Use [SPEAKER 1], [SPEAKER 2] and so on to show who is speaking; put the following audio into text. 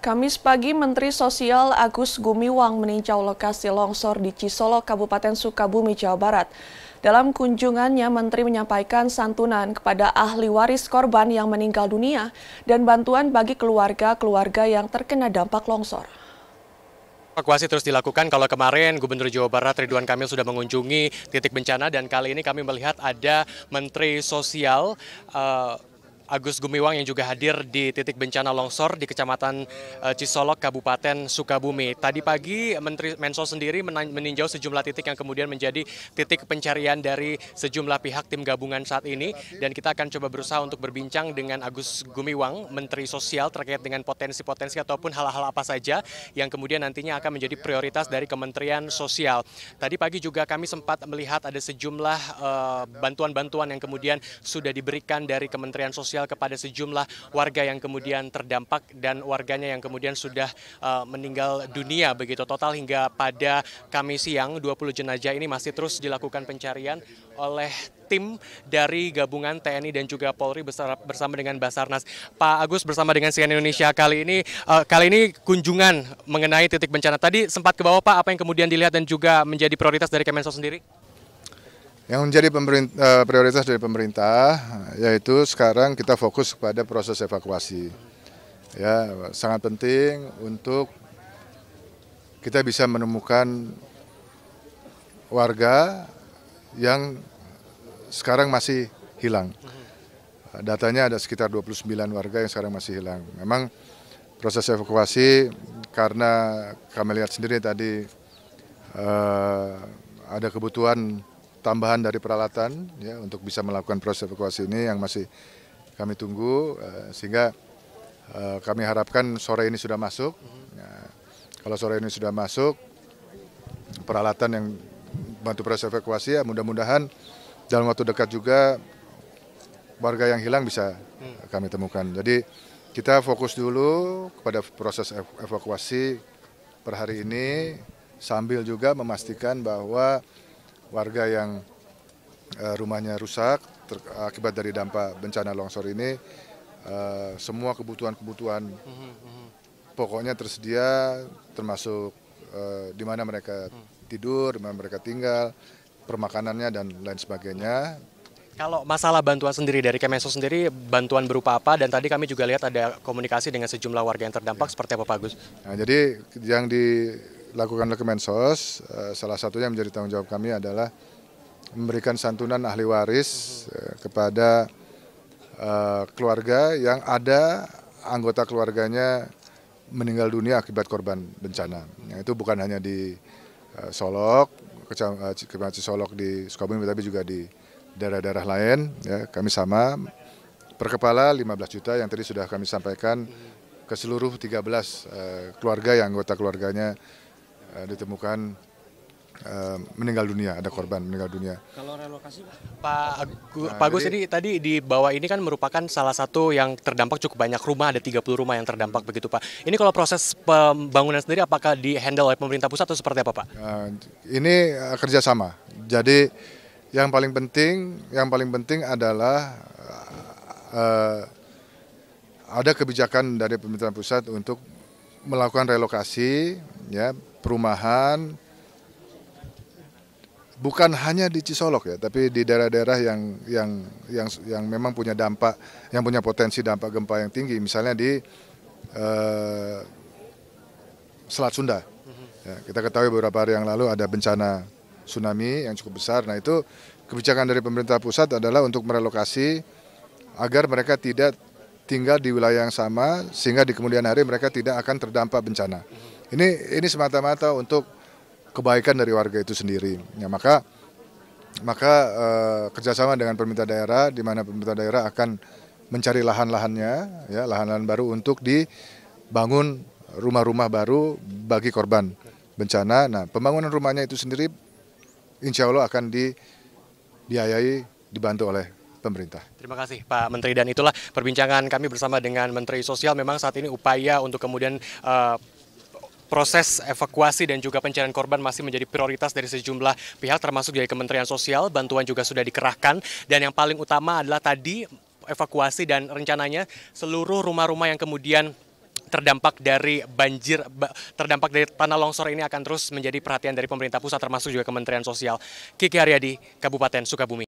[SPEAKER 1] Kamis pagi, Menteri Sosial Agus Gumiwang meninjau lokasi longsor di Cisolo, Kabupaten Sukabumi, Jawa Barat. Dalam kunjungannya, Menteri menyampaikan santunan kepada ahli waris korban yang meninggal dunia dan bantuan bagi keluarga-keluarga yang terkena dampak longsor. Evakuasi terus dilakukan. Kalau kemarin Gubernur Jawa Barat Ridwan Kamil sudah mengunjungi titik bencana dan kali ini kami melihat ada Menteri Sosial uh, Agus Gumiwang yang juga hadir di titik bencana longsor di Kecamatan eh, Cisolok, Kabupaten Sukabumi. Tadi pagi Menteri Mensos sendiri meninjau sejumlah titik yang kemudian menjadi titik pencarian dari sejumlah pihak tim gabungan saat ini dan kita akan coba berusaha untuk berbincang dengan Agus Gumiwang, Menteri Sosial terkait dengan potensi-potensi ataupun hal-hal apa saja yang kemudian nantinya akan menjadi prioritas dari Kementerian Sosial. Tadi pagi juga kami sempat melihat ada sejumlah eh, bantuan-bantuan uh, yang kemudian sudah diberikan dari Kementerian Sosial sosial kepada sejumlah warga yang kemudian terdampak dan warganya yang kemudian sudah uh, meninggal dunia begitu total hingga pada Kamis siang 20 jenazah ini masih terus dilakukan pencarian oleh tim dari gabungan TNI dan juga Polri bersama dengan Basarnas. Pak Agus bersama dengan CNN Indonesia kali ini uh, kali ini kunjungan mengenai titik bencana. Tadi sempat ke bawah Pak apa yang kemudian dilihat dan juga menjadi prioritas dari Kemensos sendiri?
[SPEAKER 2] Yang menjadi eh, prioritas dari pemerintah yaitu sekarang kita fokus kepada proses evakuasi. Ya, sangat penting untuk kita bisa menemukan warga yang sekarang masih hilang. Datanya ada sekitar 29 warga yang sekarang masih hilang. Memang proses evakuasi karena kami lihat sendiri tadi eh, ada kebutuhan tambahan dari peralatan ya untuk bisa melakukan proses evakuasi ini yang masih kami tunggu eh, sehingga eh, kami harapkan sore ini sudah masuk. Ya, kalau sore ini sudah masuk peralatan yang bantu proses evakuasi ya mudah-mudahan dalam waktu dekat juga warga yang hilang bisa hmm. kami temukan. Jadi kita fokus dulu kepada proses evakuasi per hari ini sambil juga memastikan bahwa warga yang eh, rumahnya rusak akibat dari dampak bencana longsor ini eh, semua kebutuhan-kebutuhan pokoknya tersedia termasuk eh, di mana mereka tidur, di mana mereka tinggal, permakanannya dan lain sebagainya.
[SPEAKER 1] Kalau masalah bantuan sendiri dari Kemensos sendiri, bantuan berupa apa? Dan tadi kami juga lihat ada komunikasi dengan sejumlah warga yang terdampak, ya. seperti apa Pak Gus?
[SPEAKER 2] Nah, jadi yang di dilakukan oleh Kemensos, eh, salah satunya menjadi tanggung jawab kami adalah memberikan santunan ahli waris eh, kepada eh, keluarga yang ada anggota keluarganya meninggal dunia akibat korban bencana. Nah, itu bukan hanya di Solok, Kecamatan Solok di Sukabumi, tapi juga di daerah-daerah lain. Ya. kami sama per kepala 15 juta yang tadi sudah kami sampaikan ke seluruh 13 uh, keluarga yang anggota keluarganya Eh, ditemukan eh, meninggal dunia, ada korban meninggal dunia.
[SPEAKER 1] Kalau relokasi Pak Agu, nah, Pak Agus jadi, ini tadi di bawah ini kan merupakan salah satu yang terdampak cukup banyak rumah, ada 30 rumah yang terdampak begitu Pak. Ini kalau proses pembangunan sendiri apakah di handle oleh pemerintah pusat atau seperti apa Pak?
[SPEAKER 2] Eh, ini kerjasama. Jadi yang paling penting, yang paling penting adalah uh, ada kebijakan dari pemerintah pusat untuk melakukan relokasi ya perumahan bukan hanya di Cisolok ya, tapi di daerah-daerah yang yang yang yang memang punya dampak, yang punya potensi dampak gempa yang tinggi, misalnya di eh, Selat Sunda. Ya, kita ketahui beberapa hari yang lalu ada bencana tsunami yang cukup besar. Nah itu kebijakan dari pemerintah pusat adalah untuk merelokasi agar mereka tidak tinggal di wilayah yang sama, sehingga di kemudian hari mereka tidak akan terdampak bencana. Ini ini semata-mata untuk kebaikan dari warga itu sendiri. Ya, maka maka e, kerjasama dengan pemerintah daerah, di mana pemerintah daerah akan mencari lahan-lahannya, ya lahan-lahan baru untuk dibangun rumah-rumah baru bagi korban bencana. Nah, pembangunan rumahnya itu sendiri insya Allah akan di, diayai, dibantu oleh pemerintah.
[SPEAKER 1] Terima kasih Pak Menteri dan itulah perbincangan kami bersama dengan Menteri Sosial memang saat ini upaya untuk kemudian uh, proses evakuasi dan juga pencarian korban masih menjadi prioritas dari sejumlah pihak termasuk dari Kementerian Sosial. Bantuan juga sudah dikerahkan dan yang paling utama adalah tadi evakuasi dan rencananya seluruh rumah-rumah yang kemudian terdampak dari banjir terdampak dari tanah longsor ini akan terus menjadi perhatian dari pemerintah pusat termasuk juga Kementerian Sosial. Kiki Haryadi, Kabupaten Sukabumi.